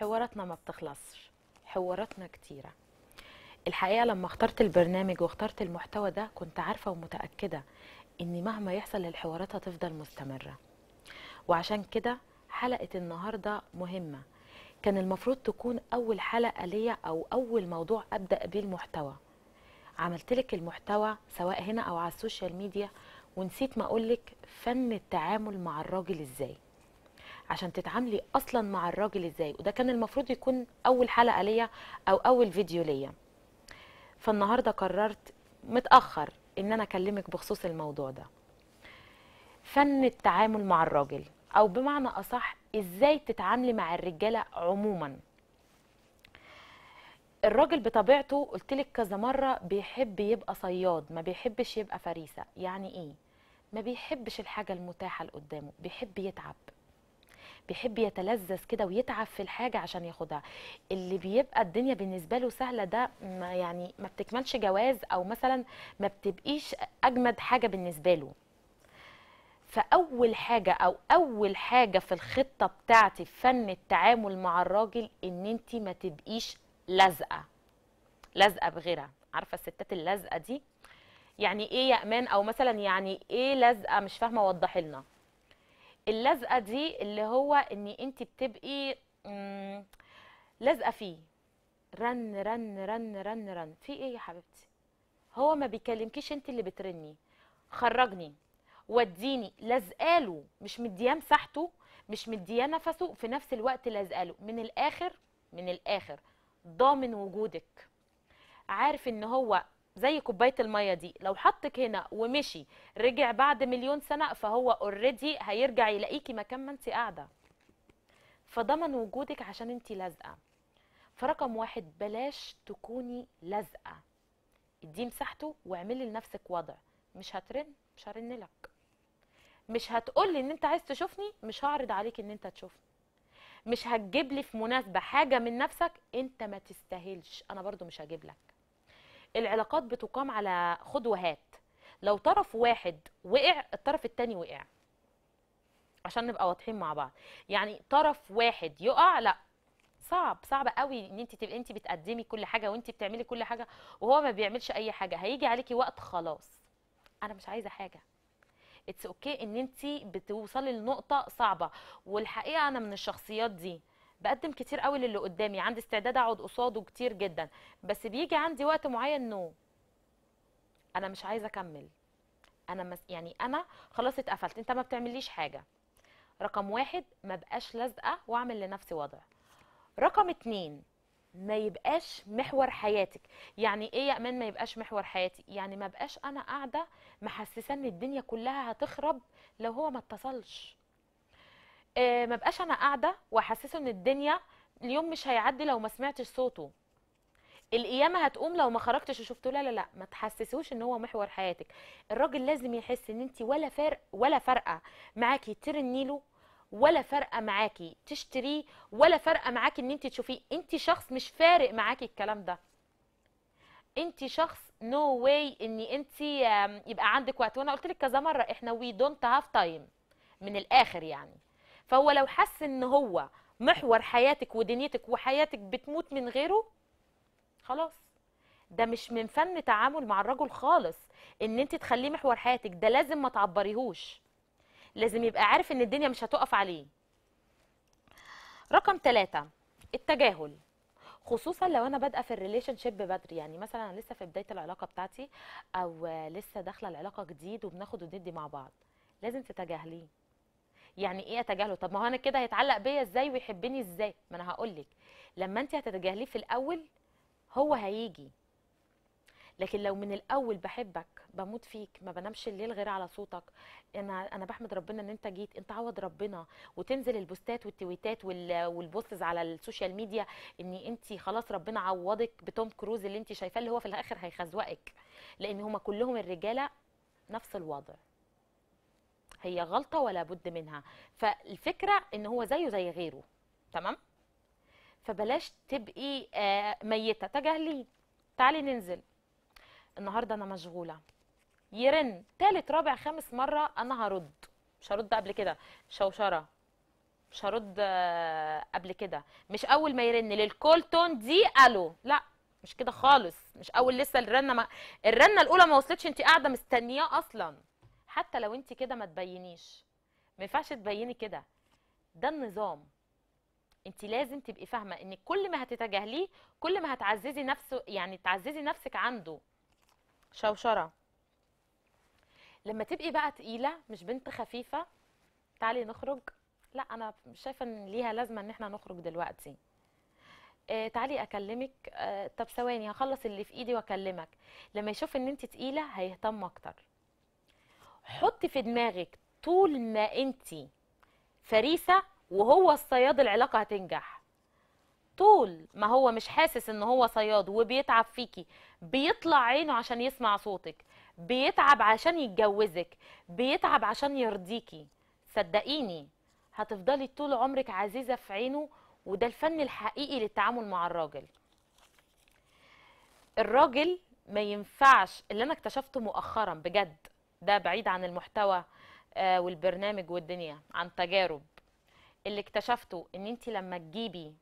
حواراتنا ما بتخلصش حواراتنا كتيرة الحقيقة لما اخترت البرنامج واخترت المحتوى ده كنت عارفة ومتأكدة ان مهما يحصل الحوارات هتفضل مستمرة وعشان كده حلقة النهاردة مهمة كان المفروض تكون أول حلقة ليا أو أول موضوع أبدأ بيه المحتوى عملتلك المحتوى سواء هنا أو على السوشيال ميديا ونسيت ما أقولك فن التعامل مع الراجل إزاي عشان تتعاملي اصلا مع الراجل ازاي وده كان المفروض يكون اول حلقه ليا او اول فيديو ليا فالنهارده قررت متاخر ان انا اكلمك بخصوص الموضوع ده فن التعامل مع الراجل او بمعنى اصح ازاي تتعاملي مع الرجاله عموما الراجل بطبيعته قلت لك كذا مره بيحب يبقى صياد ما بيحبش يبقى فريسه يعني ايه ما بيحبش الحاجه المتاحه اللي قدامه بيحب يتعب بيحب يتلذذ كده ويتعب في الحاجه عشان ياخدها اللي بيبقى الدنيا بالنسبه له سهله ده ما يعني ما بتكملش جواز او مثلا ما بتبقيش اجمد حاجه بالنسبه له فاول حاجه او اول حاجه في الخطه بتاعتي في فن التعامل مع الراجل ان انت ما تبقيش لازقه لازقه بغيرها عارفه الستات اللازقه دي يعني ايه يا امان او مثلا يعني ايه لازقه مش فاهمه وضحي لنا اللزقه دي اللي هو ان انت بتبقي لازقه فيه رن رن رن رن رن في ايه يا حبيبتي هو ما بيكلمكيش انت اللي بترني خرجني وديني لازقاله مش مديه مساحته مش مديه نفسه في نفس الوقت لازقاله من الاخر من الاخر ضامن وجودك عارف ان هو زي كوبايه الميه دي لو حطك هنا ومشي رجع بعد مليون سنه فهو اوريدي هيرجع يلاقيكي مكان ما انت قاعده فضمن وجودك عشان انت لازقه فرقم واحد بلاش تكوني لازقه اديه مساحته واعملي لنفسك وضع مش هترن مش هرن لك مش هتقولي ان انت عايز تشوفني مش هعرض عليك ان انت تشوفني مش هتجيب لي في مناسبه حاجه من نفسك انت ما تستاهلش انا برضو مش هجيب لك العلاقات بتقام على خد وهات لو طرف واحد وقع الطرف التاني وقع عشان نبقى واضحين مع بعض يعني طرف واحد يقع لا صعب صعب قوي ان انت تبقي انت بتقدمي كل حاجه وانت بتعملي كل حاجه وهو ما بيعملش اي حاجه هيجي عليكي وقت خلاص انا مش عايزه حاجه اتس اوكي okay ان انت بتوصلي لنقطه صعبه والحقيقه انا من الشخصيات دي بقدم كتير قوي للي قدامي عندي استعداد اقعد قصاده كتير جدا بس بيجي عندي وقت معين نو انا مش عايزه اكمل انا مس... يعني انا خلاص اتقفلت انت ما بتعمليش حاجه رقم واحد ما بقاش لازقه واعمل لنفسي وضع رقم اتنين ما يبقاش محور حياتك يعني ايه يا امان ما يبقاش محور حياتي يعني ما بقاش انا قاعده محسسه ان الدنيا كلها هتخرب لو هو ما اتصلش آه، ما بقاش انا قاعده واحسسه ان الدنيا اليوم مش هيعدي لو ما سمعتش صوته القيامه هتقوم لو ما خرجتش وشفته لا لا لا ما تحسسوش ان هو محور حياتك الراجل لازم يحس ان انت ولا فارق ولا فارقه معاكي ترني له ولا فارقه معاكي تشتريه ولا فارقه معاكي ان انت تشوفيه انت شخص مش فارق معاكي الكلام ده انت شخص نو no واي ان انت يبقى عندك وقت وانا قلت لك كذا مره احنا وي دونت هاف تايم من الاخر يعني فهو لو حس ان هو محور حياتك ودنيتك وحياتك بتموت من غيره خلاص ده مش من فن تعامل مع الرجل خالص ان انت تخليه محور حياتك ده لازم ما تعبريهوش لازم يبقى عارف ان الدنيا مش هتقف عليه رقم ثلاثة التجاهل خصوصا لو انا بادئه في الريليشن شيب بدري يعني مثلا انا لسه في بدايه العلاقه بتاعتي او لسه داخله العلاقه جديد وبناخد وندي مع بعض لازم تتجاهليه يعني ايه اتجاهله طب ما هو انا كده هيتعلق بيا ازاي ويحبني ازاي ما انا هقول لك لما انت هتتجاهليه في الاول هو هيجي لكن لو من الاول بحبك بموت فيك ما بنامش الليل غير على صوتك انا انا بحمد ربنا ان انت جيت انت عوض ربنا وتنزل البوستات والتويتات والبوستز على السوشيال ميديا ان انت خلاص ربنا عوضك بتوم كروز اللي انت شايفاه اللي هو في الاخر هيخزوقك لان هما كلهم الرجاله نفس الوضع هي غلطه ولا بد منها فالفكره ان هو زيه زي غيره تمام فبلاش تبقي آه، ميته تجاهليه تعالي ننزل النهارده انا مشغوله يرن تالت رابع خامس مره انا هرد مش هرد قبل كده شوشره مش هرد آه، قبل كده مش اول ما يرن للكول تون دي الو لا مش كده خالص مش اول لسه الرنه ما الرنه الاولى ما وصلتش انت قاعده مستنياه اصلا حتى لو انت كده ما تبينيش ما ينفعش تبيني كده ده النظام انت لازم تبقي فاهمه ان كل ما هتتجاهليه كل ما هتعززي نفسه يعني تعززي نفسك عنده شوشره لما تبقي بقى تقيله مش بنت خفيفه تعالي نخرج لا انا مش شايفه ان ليها لازمه ان احنا نخرج دلوقتي آه تعالي اكلمك آه طب ثواني هخلص اللي في ايدي واكلمك لما يشوف ان انت تقيله هيهتم اكتر حطي في دماغك طول ما انت فريسه وهو الصياد العلاقه هتنجح طول ما هو مش حاسس ان هو صياد وبيتعب فيكي بيطلع عينه عشان يسمع صوتك بيتعب عشان يتجوزك بيتعب عشان يرضيكي صدقيني هتفضلي طول عمرك عزيزه في عينه وده الفن الحقيقي للتعامل مع الراجل الراجل ما ينفعش اللي انا اكتشفته مؤخرا بجد ده بعيد عن المحتوى آه، والبرنامج والدنيا عن تجارب اللي اكتشفته ان انت لما تجيبي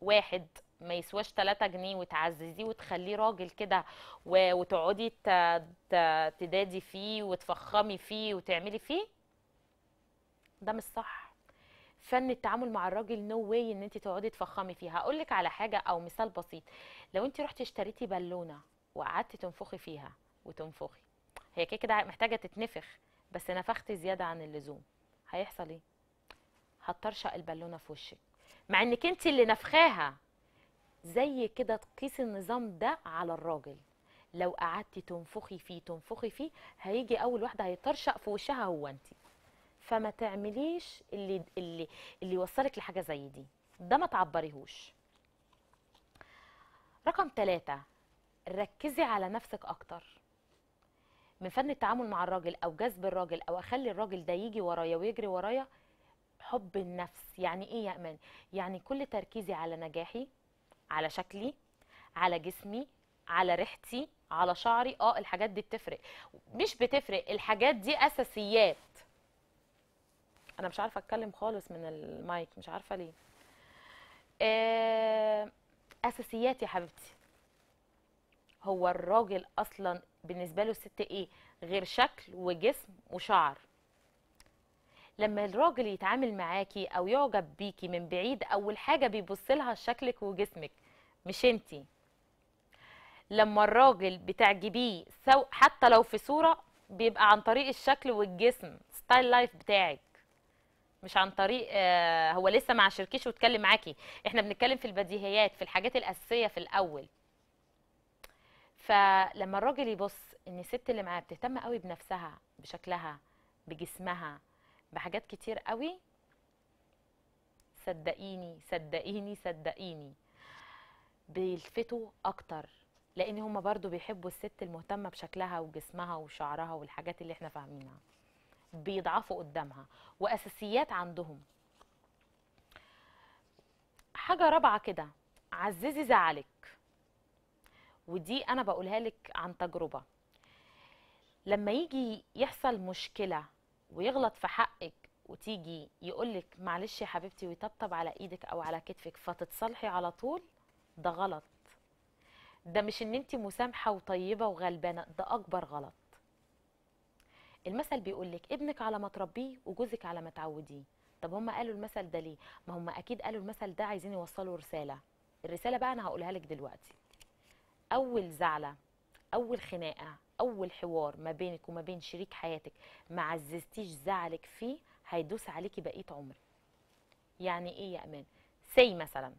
واحد ما يسواش 3 جنيه وتعززيه وتخليه راجل كده وتقعدي تدادي فيه وتفخمي فيه وتعملي فيه ده مش صح فن التعامل مع الراجل نو no واي ان انت تقعدي تفخمي فيه هقول لك على حاجه او مثال بسيط لو انت رحتي اشتريتي بالونه وقعدتي تنفخي فيها وتنفخي هي كده كده محتاجه تتنفخ بس نفخت زياده عن اللزوم هيحصل ايه هتطرشق البالونه في وشك مع انك انت اللي نفخاها زي كده تقيسي النظام ده على الراجل لو قعدتي تنفخي فيه تنفخي فيه هيجي اول واحده هيطرشق في وشها هو انت فما تعمليش اللي اللي اللي يوصلك لحاجه زي دي ده ما تعبريهوش رقم ثلاثة ركزي على نفسك اكتر من فن التعامل مع الراجل او جذب الراجل او اخلي الراجل ده يجي ورايا ويجري ورايا حب النفس يعني ايه يا امان يعني كل تركيزي على نجاحي على شكلي على جسمي على ريحتي على شعري اه الحاجات دي بتفرق مش بتفرق الحاجات دي اساسيات انا مش عارفه اتكلم خالص من المايك مش عارفه ليه آه، اساسيات يا حبيبتي هو الراجل اصلا بالنسبه له الست ايه غير شكل وجسم وشعر لما الراجل يتعامل معاكي او يعجب بيكي من بعيد اول حاجه بيبص لها شكلك وجسمك مش انتي لما الراجل بتعجبيه سو حتى لو في صوره بيبقى عن طريق الشكل والجسم ستايل لايف بتاعك مش عن طريق آه هو لسه مع شركيش واتكلم معاكي احنا بنتكلم في البديهيات في الحاجات الاساسيه في الاول فلما الراجل يبص ان الست اللي معاه بتهتم قوي بنفسها بشكلها بجسمها بحاجات كتير قوي صدقيني صدقيني صدقيني بيلفتوا اكتر لان هما برضو بيحبوا الست المهتمه بشكلها وجسمها وشعرها والحاجات اللي احنا فاهمينها بيضعفوا قدامها واساسيات عندهم حاجه رابعه كده عززي زعلك ودي انا بقولها لك عن تجربه لما يجي يحصل مشكله ويغلط في حقك وتيجي يقول لك معلش يا حبيبتي ويطبطب على ايدك او على كتفك فتتصالحي على طول ده غلط ده مش ان انت مسامحه وطيبه وغلبانه ده اكبر غلط المثل بيقول لك ابنك على ما تربيه وجوزك على ما تعوديه طب هم قالوا المثل ده ليه ما هم اكيد قالوا المثل ده عايزين يوصلوا رساله الرساله بقى انا هقولها لك دلوقتي اول زعله اول خناقه اول حوار ما بينك وما بين شريك حياتك ما عززتيش زعلك فيه هيدوس عليكي بقيه عمرك يعني ايه يا امان سي مثلا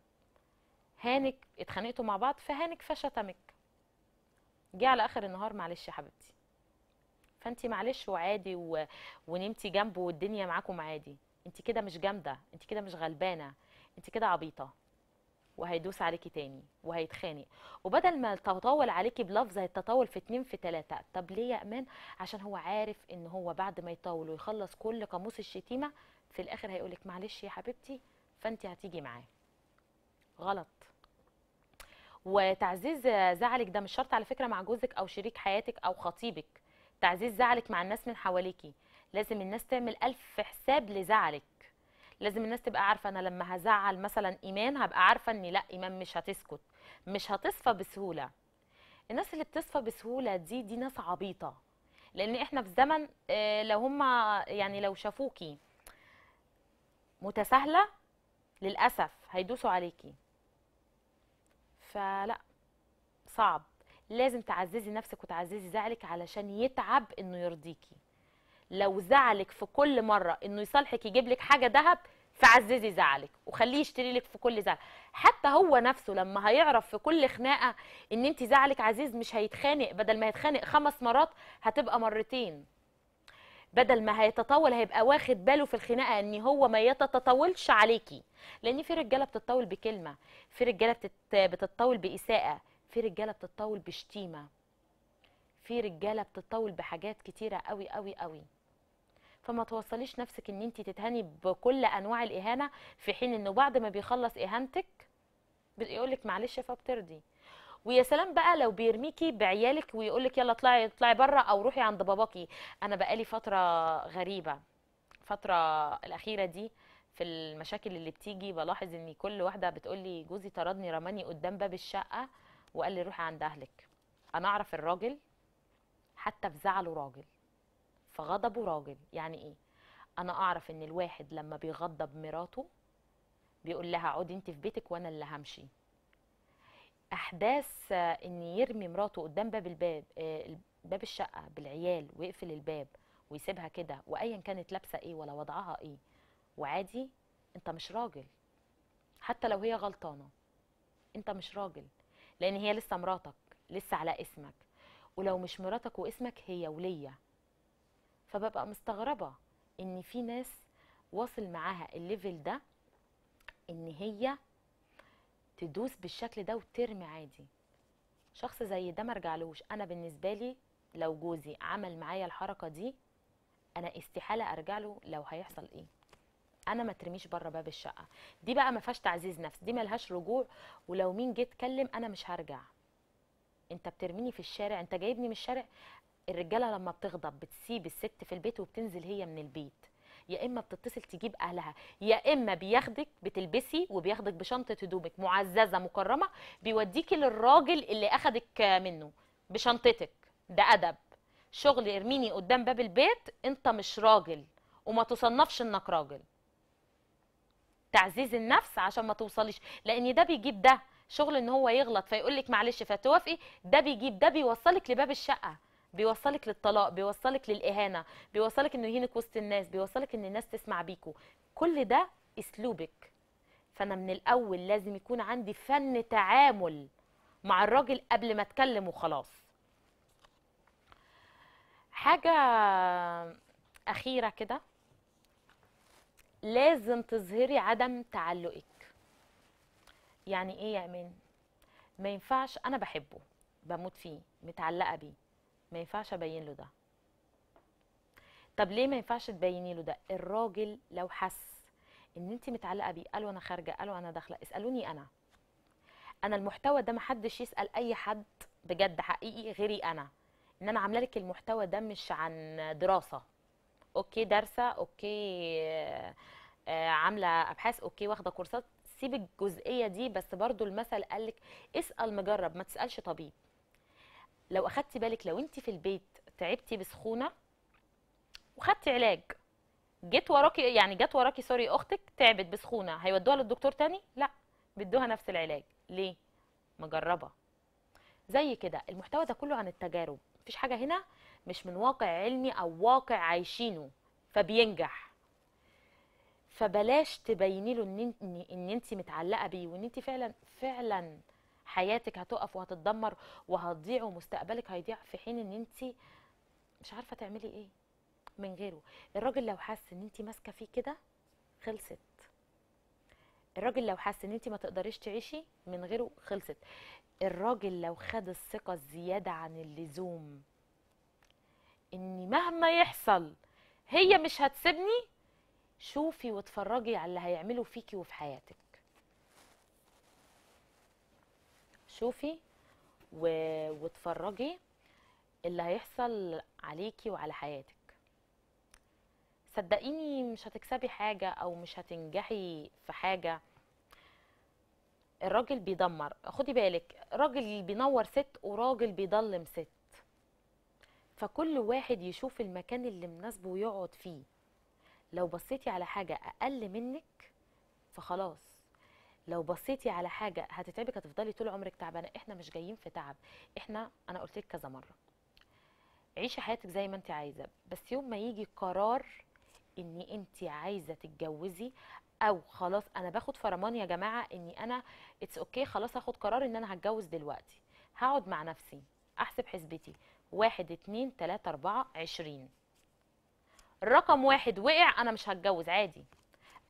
هانك اتخانقتوا مع بعض فهانك فشتمك جه على اخر النهار معلش يا حبيبتي فانت معلش وعادي و... ونمتي جنبه والدنيا معاكم عادي انت كده مش جامده انت كده مش غلبانه انت كده عبيطه وهيدوس عليكي تاني وهيتخانق وبدل ما تطول عليكي بلفظ هيتطول في اتنين في تلاته طب ليه يا امان عشان هو عارف ان هو بعد ما يطاول ويخلص كل قاموس الشتيمه في الاخر هيقولك معلش يا حبيبتي فانت هتيجي معاه غلط وتعزيز زعلك ده مش شرط على فكره مع جوزك او شريك حياتك او خطيبك تعزيز زعلك مع الناس من حواليكي لازم الناس تعمل الف حساب لزعلك لازم الناس تبقى عارفه انا لما هزعل مثلا ايمان هبقى عارفه ان لا ايمان مش هتسكت مش هتصفى بسهوله الناس اللي بتصفى بسهوله دي دي ناس عبيطه لان احنا في زمن آه، لو هم يعني لو شافوكي متساهله للاسف هيدوسوا عليكي فلا صعب لازم تعززي نفسك وتعززي زعلك علشان يتعب انه يرضيكي لو زعلك في كل مره انه يصالحك يجيب لك حاجه ذهب فعززي زعلك وخليه يشتري لك في كل زعل حتى هو نفسه لما هيعرف في كل خناقه ان انت زعلك عزيز مش هيتخانق بدل ما هيتخانق خمس مرات هتبقى مرتين بدل ما هيتطاول هيبقى واخد باله في الخناقه ان هو ما يتطاولش عليكي لان في رجاله بتتطاول بكلمه في رجاله بتتطاول باساءه في رجاله بتتطاول بشتيمه في رجاله بتتطاول بحاجات كتيره قوي قوي قوي فما توصليش نفسك ان انت تتهاني بكل انواع الاهانه في حين انه بعد ما بيخلص اهانتك بيقول لك معلش فبترضي ويا سلام بقى لو بيرميكي بعيالك ويقول لك يلا اطلعي اطلعي بره او روحي عند باباكي انا بقالي فتره غريبه الفتره الاخيره دي في المشاكل اللي بتيجي بلاحظ ان كل واحده بتقول لي جوزي طردني رماني قدام باب الشقه وقال لي روحي عند اهلك انا اعرف الراجل حتى في زعله راجل فغضبه راجل يعني ايه انا اعرف ان الواحد لما بيغضب مراته بيقول لها عودي انت في بيتك وانا اللي همشي احداث ان يرمي مراته قدام باب الباب آه، باب الشقه بالعيال ويقفل الباب ويسيبها كده وايا كانت لابسه ايه ولا وضعها ايه وعادي انت مش راجل حتى لو هي غلطانه انت مش راجل لان هي لسه مراتك لسه على اسمك ولو مش مراتك واسمك هي وليه فببقى مستغربه ان في ناس واصل معاها الليفل ده ان هي تدوس بالشكل ده وترمي عادي شخص زي ده مرجعلوش انا بالنسبه لي لو جوزي عمل معايا الحركه دي انا استحاله ارجع له لو هيحصل ايه انا ما ترميش بره باب الشقه دي بقى ما فيهاش تعزيز نفس دي ملهاش رجوع ولو مين جه اتكلم انا مش هرجع انت بترميني في الشارع انت جايبني من الشارع الرجاله لما بتغضب بتسيب الست في البيت وبتنزل هي من البيت يا اما بتتصل تجيب اهلها يا اما بياخدك بتلبسي وبياخدك بشنطه هدومك معززه مكرمه بيوديكي للراجل اللي اخدك منه بشنطتك ده ادب شغل ارميني قدام باب البيت انت مش راجل وما تصنفش انك راجل تعزيز النفس عشان ما توصليش لان ده بيجيب ده شغل ان هو يغلط فيقول لك معلش فتوافقي ده بيجيب ده بيوصلك لباب الشقه بيوصلك للطلاق بيوصلك للاهانه بيوصلك انه يهينك وسط الناس بيوصلك ان الناس تسمع بيكو كل ده اسلوبك فانا من الاول لازم يكون عندي فن تعامل مع الراجل قبل ما اتكلم وخلاص حاجه اخيره كده لازم تظهري عدم تعلقك يعني ايه يا امان ما ينفعش انا بحبه بموت فيه متعلقه بيه ما ينفعش ابين له ده طب ليه ما ينفعش تبيني له ده الراجل لو حس ان انت متعلقه بيه قالوا انا خارجه قالوا انا داخله اسالوني انا انا المحتوى ده ما حدش يسال اي حد بجد حقيقي غيري انا ان انا عامله لك المحتوى ده مش عن دراسه اوكي دارسه اوكي آه، آه، عامله ابحاث اوكي واخده كورسات سيب الجزئيه دي بس برضو المثل قالك اسال مجرب ما تسالش طبيب لو اخدتي بالك لو انت في البيت تعبتي بسخونه وخدتي علاج جت وراكي يعني جت وراكي سوري اختك تعبت بسخونه هيودوها للدكتور تاني لا بيدوها نفس العلاج ليه مجربه زي كده المحتوى ده كله عن التجارب مفيش حاجه هنا مش من واقع علمي او واقع عايشينه فبينجح فبلاش تبيني له ان ان انت متعلقه بيه وان انت فعلا فعلا حياتك هتقف وهتتدمر وهتضيع ومستقبلك هيضيع في حين ان انت مش عارفه تعملي ايه من غيره الراجل لو حس ان انت ماسكه فيه كده خلصت الراجل لو حس ان انت ما تقدريش تعيشي من غيره خلصت الراجل لو خد الثقه الزياده عن اللزوم ان مهما يحصل هي مش هتسيبني شوفي واتفرجي على اللي هيعمله فيكي وفي حياتك شوفي و... وتفرجي اللي هيحصل عليكي وعلى حياتك صدقيني مش هتكسبي حاجة أو مش هتنجحي في حاجة الراجل بيدمر خدي بالك راجل بينور ست وراجل بيضلم ست فكل واحد يشوف المكان اللي مناسبه ويقعد فيه لو بصيتي على حاجة أقل منك فخلاص لو بصيتي على حاجه هتتعبك هتفضلي طول عمرك تعبانه احنا مش جايين في تعب احنا انا قلت لك كذا مره عيشي حياتك زي ما انت عايزه بس يوم ما يجي قرار ان انت عايزه تتجوزي او خلاص انا باخد فرمان يا جماعه اني انا اتس اوكي okay خلاص هاخد قرار ان انا هتجوز دلوقتي هقعد مع نفسي احسب حسبتي واحد اتنين تلاته اربعه عشرين رقم واحد وقع انا مش هتجوز عادي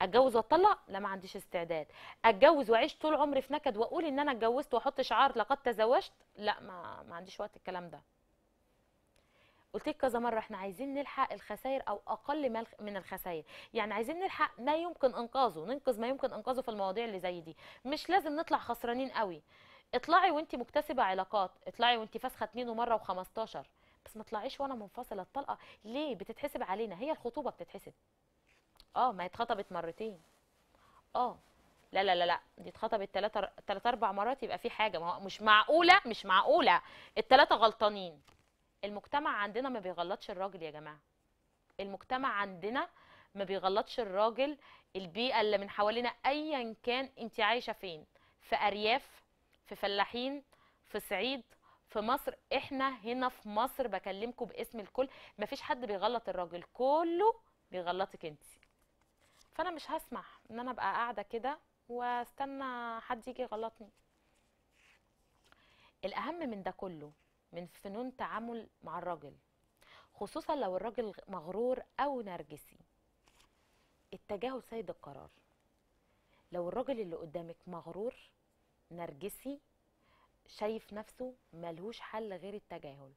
اتجوز واتطلق لا ما عنديش استعداد اتجوز واعيش طول عمري في نكد واقول ان انا اتجوزت واحط شعار لقد تزوجت لا ما ما عنديش وقت الكلام ده قلت لك كذا مره احنا عايزين نلحق الخسائر او اقل من الخسائر يعني عايزين نلحق ما يمكن انقاذه ننقذ ما يمكن انقاذه في المواضيع اللي زي دي مش لازم نطلع خسرانين قوي اطلعي وانت مكتسبه علاقات اطلعي وانت فاسخه اتنين ومره و15 بس ما تطلعيش وانا منفصله الطلقه ليه بتتحسب علينا هي الخطوبه بتتحسب اه ما هي اتخطبت مرتين اه لا لا لا لا دي اتخطبت ثلاثة ثلاث اربع مرات يبقى في حاجه ما هو مش معقوله مش معقوله الثلاثه غلطانين المجتمع عندنا ما بيغلطش الراجل يا جماعه المجتمع عندنا ما بيغلطش الراجل البيئه اللي من حوالينا ايا كان انت عايشه فين في ارياف في فلاحين في صعيد في مصر احنا هنا في مصر بكلمكم باسم الكل مفيش حد بيغلط الراجل كله بيغلطك انت فانا مش هسمح ان انا ابقى قاعده كده واستنى حد يجي يغلطني الاهم من ده كله من فنون تعامل مع الراجل خصوصا لو الراجل مغرور او نرجسي التجاهل سيد القرار لو الراجل اللي قدامك مغرور نرجسي شايف نفسه ملهوش حل غير التجاهل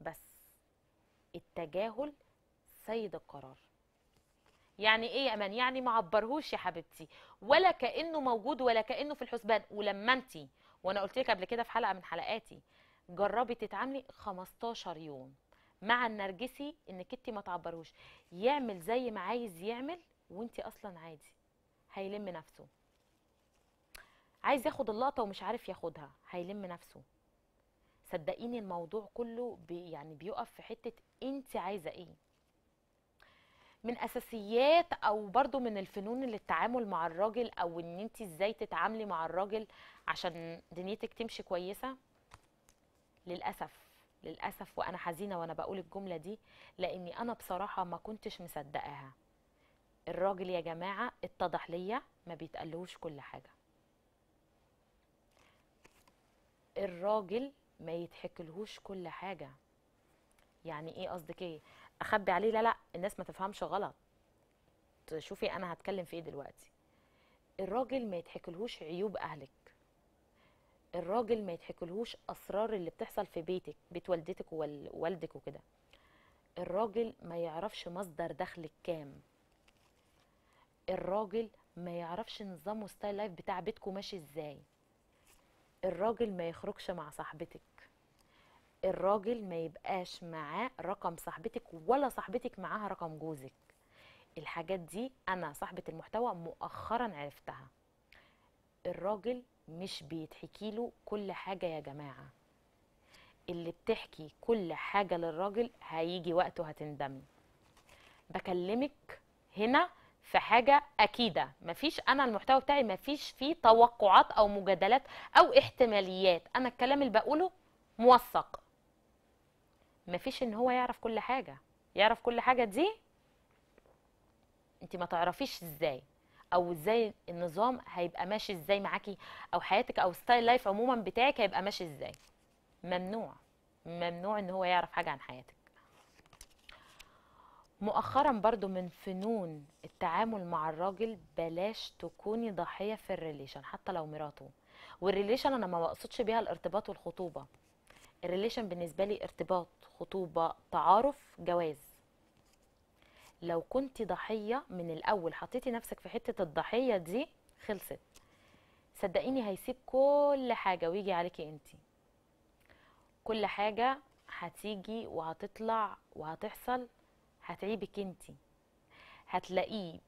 بس التجاهل سيد القرار يعني ايه يا امان يعني ما عبرهوش يا حبيبتي ولا كانه موجود ولا كانه في الحسبان ولما انت وانا قلت لك قبل كده في حلقه من حلقاتي جربي تتعاملي 15 يوم مع النرجسي انك انت ما تعبرهوش يعمل زي ما عايز يعمل وانت اصلا عادي هيلم نفسه عايز ياخد اللقطه ومش عارف ياخدها هيلم نفسه صدقيني الموضوع كله بي يعني بيقف في حته انت عايزه ايه من اساسيات او برضو من الفنون اللي التعامل مع الراجل او ان انت ازاي تتعاملي مع الراجل عشان دنيتك تمشي كويسه للاسف للاسف وانا حزينه وانا بقول الجمله دي لاني انا بصراحه ما كنتش مصدقاها الراجل يا جماعه اتضح ليا ما بيتقالهوش كل حاجه الراجل ما يتحكلهوش كل حاجه يعني ايه قصدك ايه اخبي عليه لا لا الناس ما تفهمش غلط شوفي انا هتكلم في ايه دلوقتي الراجل ما يتحكلهوش عيوب اهلك الراجل ما يتحكلهوش اسرار اللي بتحصل في بيتك بيت والدتك ووالدك وكده الراجل ما يعرفش مصدر دخلك كام الراجل ما يعرفش نظام وستايل لايف بتاع بيتكم ماشي ازاي الراجل ما يخرجش مع صاحبتك الراجل ما يبقاش معاه رقم صاحبتك ولا صاحبتك معاها رقم جوزك الحاجات دي انا صاحبه المحتوى مؤخرا عرفتها الراجل مش بيتحكي له كل حاجه يا جماعه اللي بتحكي كل حاجه للراجل هيجي وقته هتندمي بكلمك هنا في حاجه اكيده مفيش انا المحتوى بتاعي مفيش فيه توقعات او مجادلات او احتماليات انا الكلام اللي بقوله موثق مفيش ان هو يعرف كل حاجه يعرف كل حاجه دي انت ما تعرفيش ازاي او ازاي النظام هيبقى ماشي ازاي معاكي او حياتك او ستايل لايف عموما بتاعك هيبقى ماشي ازاي ممنوع ممنوع ان هو يعرف حاجه عن حياتك مؤخرا برضو من فنون التعامل مع الراجل بلاش تكوني ضحيه في الريليشن حتى لو مراته والريليشن انا ما بقصدش بيها الارتباط والخطوبه الريليشن بالنسبه لي ارتباط خطوبه تعارف جواز لو كنت ضحيه من الاول حطيتي نفسك في حته الضحيه دي خلصت صدقيني هيسيب كل حاجه ويجي عليكي انت كل حاجه هتيجي وهتطلع وهتحصل هتعيبك انت هتلاقيه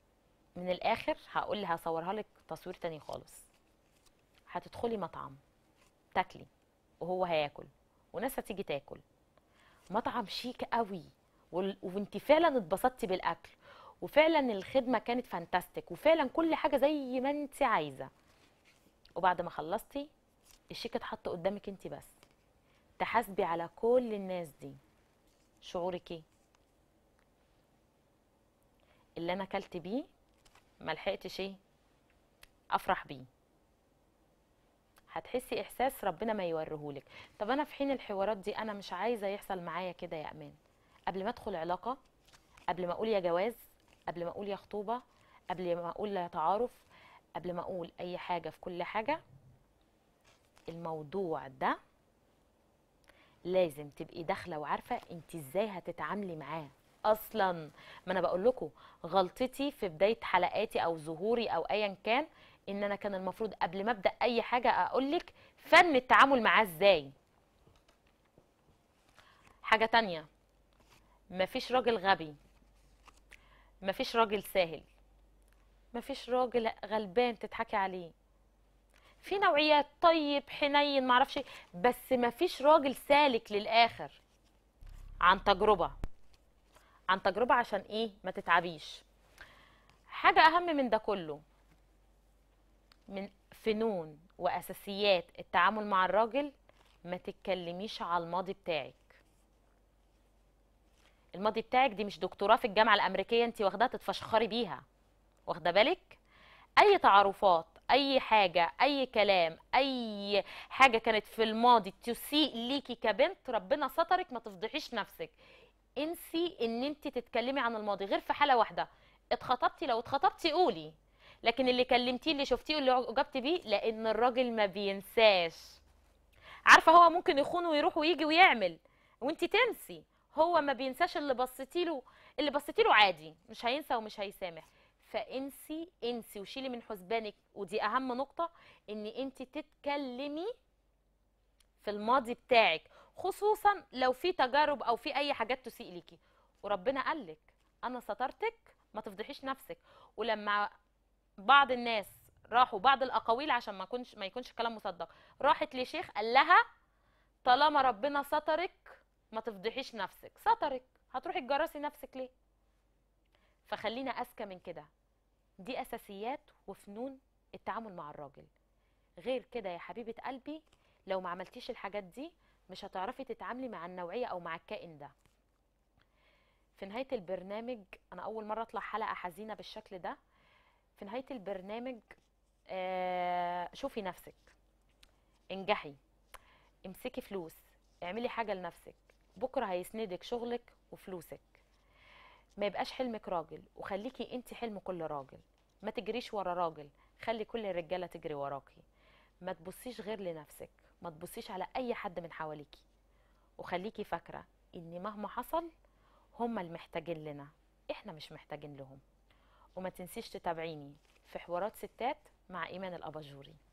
من الاخر هقول هصورها لك تصوير تاني خالص هتدخلي مطعم تاكلي وهو هياكل وناس هتيجي تاكل مطعم شيك قوي وانت فعلا اتبسطتي بالاكل وفعلا الخدمه كانت فانتاستيك وفعلا كل حاجه زي ما انت عايزه وبعد ما خلصتي الشيك اتحط قدامك انت بس تحاسبي على كل الناس دي شعورك ايه اللي انا اكلت بيه ملحقتش ايه افرح بيه هتحسي احساس ربنا ما يوريهولك طب انا في حين الحوارات دي انا مش عايزه يحصل معايا كده يا امان قبل ما ادخل علاقه قبل ما اقول يا جواز قبل ما اقول يا خطوبه قبل ما اقول يا تعارف قبل ما اقول اي حاجه في كل حاجه الموضوع ده لازم تبقي داخله وعارفه انت ازاي هتتعاملي معاه اصلا ما انا بقول لكم غلطتي في بدايه حلقاتي او ظهوري او ايا كان ان انا كان المفروض قبل ما ابدا اي حاجه اقول لك فن التعامل معاه ازاي حاجه تانية مفيش راجل غبي مفيش راجل ساهل مفيش راجل غلبان تضحكي عليه في نوعيات طيب حنين معرفش إيه، بس مفيش راجل سالك للاخر عن تجربه عن تجربه عشان ايه ما تتعبيش حاجه اهم من ده كله من فنون واساسيات التعامل مع الراجل ما تتكلميش على الماضي بتاعك الماضي بتاعك دي مش دكتوراه في الجامعه الامريكيه انت واخداها تتفشخري بيها واخده بالك اي تعارفات اي حاجه اي كلام اي حاجه كانت في الماضي تسيء ليكي كبنت ربنا سترك ما تفضحيش نفسك انسي ان انت تتكلمي عن الماضي غير في حاله واحده اتخطبتي لو اتخطبتي قولي لكن اللي كلمتيه اللي شفتيه واللي عجبت بيه لان الراجل ما بينساش عارفه هو ممكن يخون ويروح ويجي ويعمل وانت تنسي هو ما بينساش اللي بصيتي له اللي بصيتي له عادي مش هينسى ومش هيسامح فانسي انسي وشيلي من حسبانك ودي اهم نقطه ان انت تتكلمي في الماضي بتاعك خصوصا لو في تجارب او في اي حاجات تسيء ليكي وربنا قال لك انا سترتك ما تفضحيش نفسك ولما بعض الناس راحوا بعض الاقاويل عشان ما يكونش ما يكونش الكلام مصدق راحت لشيخ قال لها طالما ربنا سترك ما تفضحيش نفسك سترك هتروحي تجرسي نفسك ليه فخلينا اذكى من كده دي اساسيات وفنون التعامل مع الراجل غير كده يا حبيبه قلبي لو ما عملتيش الحاجات دي مش هتعرفي تتعاملي مع النوعيه او مع الكائن ده في نهايه البرنامج انا اول مره اطلع حلقه حزينه بالشكل ده في نهايه البرنامج آه، شوفي نفسك انجحي امسكي فلوس اعملي حاجه لنفسك بكره هيسندك شغلك وفلوسك ما يبقاش حلمك راجل وخليكي انت حلم كل راجل ما تجريش ورا راجل خلي كل الرجاله تجري وراكي ما تبصيش غير لنفسك ما تبصيش على اي حد من حواليكي وخليكي فاكره ان مهما حصل هما المحتاجين لنا احنا مش محتاجين لهم وما تنسيش تتابعيني في حوارات ستات مع ايمان الاباجوري